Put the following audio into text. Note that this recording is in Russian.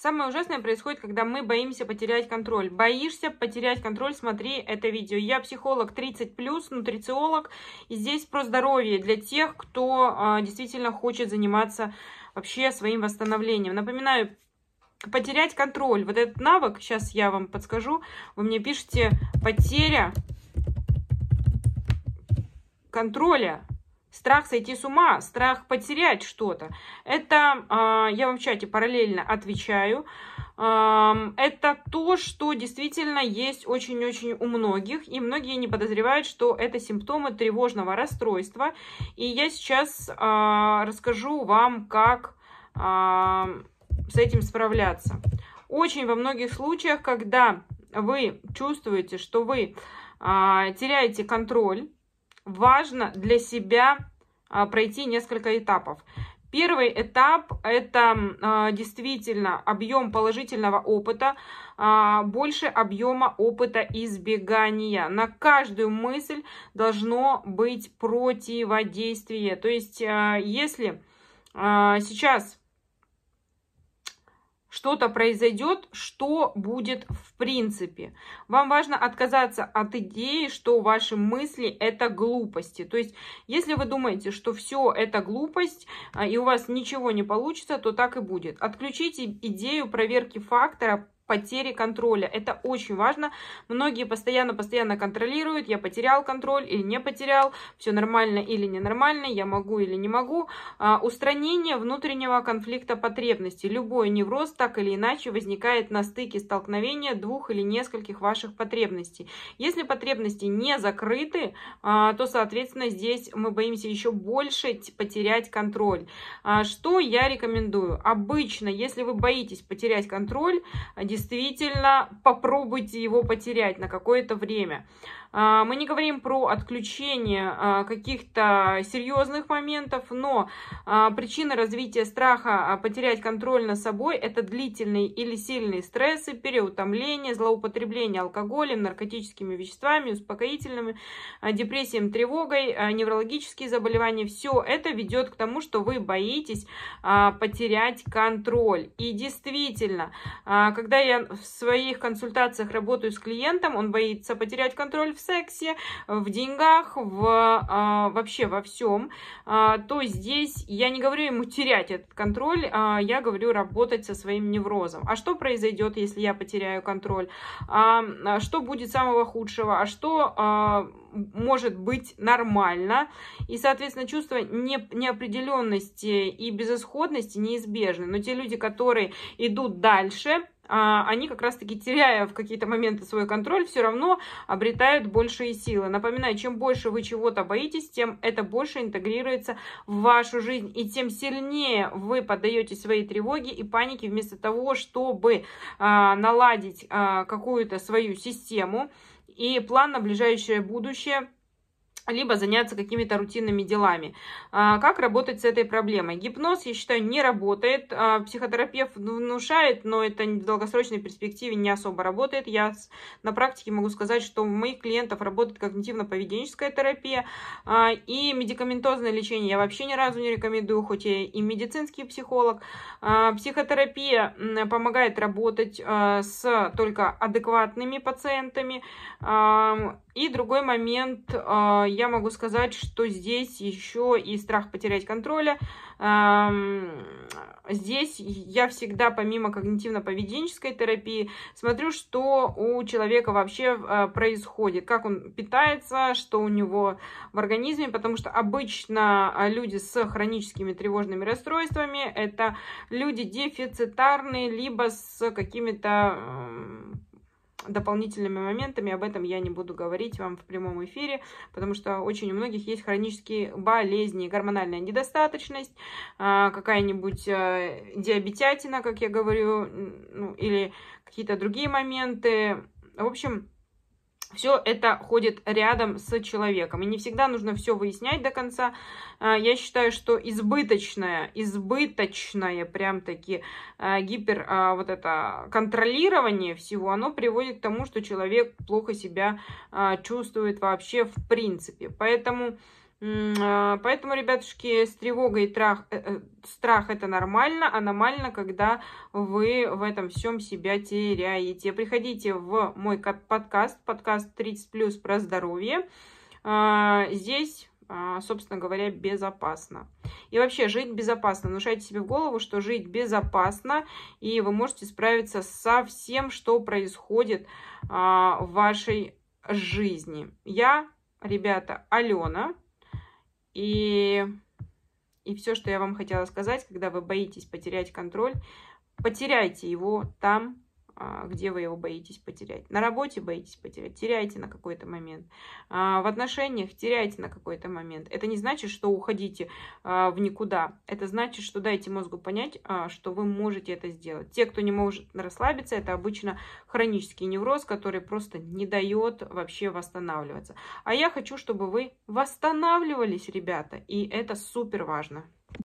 Самое ужасное происходит, когда мы боимся потерять контроль. Боишься потерять контроль, смотри это видео. Я психолог 30+, нутрициолог. И здесь про здоровье для тех, кто а, действительно хочет заниматься вообще своим восстановлением. Напоминаю, потерять контроль. Вот этот навык, сейчас я вам подскажу. Вы мне пишете «потеря контроля». Страх сойти с ума, страх потерять что-то. Это, а, я вам в чате параллельно отвечаю, а, это то, что действительно есть очень-очень у многих, и многие не подозревают, что это симптомы тревожного расстройства. И я сейчас а, расскажу вам, как с этим справляться. Очень во многих случаях, когда вы чувствуете, что вы теряете контроль, важно для себя а, пройти несколько этапов. Первый этап – это а, действительно объем положительного опыта, а, больше объема опыта избегания. На каждую мысль должно быть противодействие. То есть, если сейчас что-то произойдет, что будет в принципе. Вам важно отказаться от идеи, что ваши мысли это глупости. То есть, если вы думаете, что все это глупость а, и у вас ничего не получится, то так и будет. Отключите идею проверки фактора потери контроля. Это очень важно. Многие постоянно-постоянно контролируют, я потерял контроль или не потерял, все нормально или ненормально, я могу или не могу. А, устранение внутреннего конфликта потребностей. Любой невроз так или иначе возникает на стыке столкновения двух или нескольких ваших потребностей. Если потребности не закрыты, а, то, соответственно, здесь мы боимся еще больше потерять контроль. А, что я рекомендую? Обычно, если вы боитесь потерять контроль, а, действительно попробуйте его потерять на какое-то время. А, мы не говорим про отключение а, каких-то серьезных моментов, но а, причина развития страха потерять контроль над собой – это длительные или сильные стрессы, переутомление, злоупотребление алкоголем, наркотическими веществами, успокоительными, депрессиям, тревогой, неврологические заболевания. Все это ведет к тому, что вы боитесь потерять контроль. И действительно, когда я я в своих консультациях работаю с клиентом, он боится потерять контроль в сексе, в деньгах, в а, вообще во всем, а, то здесь я не говорю ему терять этот контроль, а, я говорю работать со своим неврозом. А что произойдет, если я потеряю контроль? А, а что будет самого худшего? А что а, может быть нормально? И, соответственно, чувство не, неопределенности и безысходности неизбежны. Но те люди, которые идут дальше, а они как раз-таки, теряя в какие-то моменты свой контроль, все равно обретают большие силы. Напоминаю, чем больше вы чего-то боитесь, тем это больше интегрируется в вашу жизнь. И тем сильнее вы подаете свои тревоги и паники вместо того, чтобы а, наладить а, какую-то свою систему и план на ближайшее будущее – либо заняться какими-то рутинными делами. А, как работать с этой проблемой? Гипноз, я считаю, не работает. А, психотерапевт ну, внушает, но это в долгосрочной перспективе не особо работает. Я на практике могу сказать, что у моих клиентов работает когнитивно-поведенческая терапия а, и медикаментозное лечение. Я вообще ни разу не рекомендую, хоть я и медицинский психолог. Психотерапия помогает работать с только адекватными пациентами и другой момент, а, я могу сказать, что здесь еще и страх потерять контроля. Здесь я всегда, помимо когнитивно-поведенческой терапии, смотрю, что у человека вообще а, происходит, как он питается, что у него в организме, потому что обычно а, люди с хроническими тревожными расстройствами – это люди дефицитарные, либо с какими-то дополнительными моментами. Об этом я не буду говорить вам в прямом эфире, потому что очень у многих есть хронические болезни, гормональная недостаточность, а, какая-нибудь э, диабетятина, как я говорю, ну, или какие-то другие моменты. В общем, все это ходит рядом с человеком. И не всегда нужно все выяснять до конца. А, я считаю, что избыточное, избыточное прям-таки а, гипер а, вот это контролирование всего, оно приводит к тому, что человек плохо себя чувствует вообще в принципе. Поэтому а, поэтому, ребятушки, с тревогой и трах, э, э страх это нормально, аномально, когда вы в этом всем себя теряете. Приходите в мой подкаст, подкаст 30+, про здоровье. А, здесь а, собственно говоря, безопасно. И вообще жить безопасно. Внушайте себе в голову, что жить безопасно, и вы можете справиться со всем, что происходит в вашей жизни. Я, ребята, Алена, и, и все, что я вам хотела сказать, когда вы боитесь потерять контроль, потеряйте его там, а, где вы его боитесь потерять. На работе боитесь потерять, теряете на какой-то момент. А, в отношениях теряете на какой-то момент. Это не значит, что уходите а, в никуда. Это значит, что дайте мозгу понять, что вы можете это сделать. Те, кто не может расслабиться, это обычно хронический невроз, который просто не дает вообще восстанавливаться. А я хочу, чтобы вы восстанавливались, ребята, и это супер важно.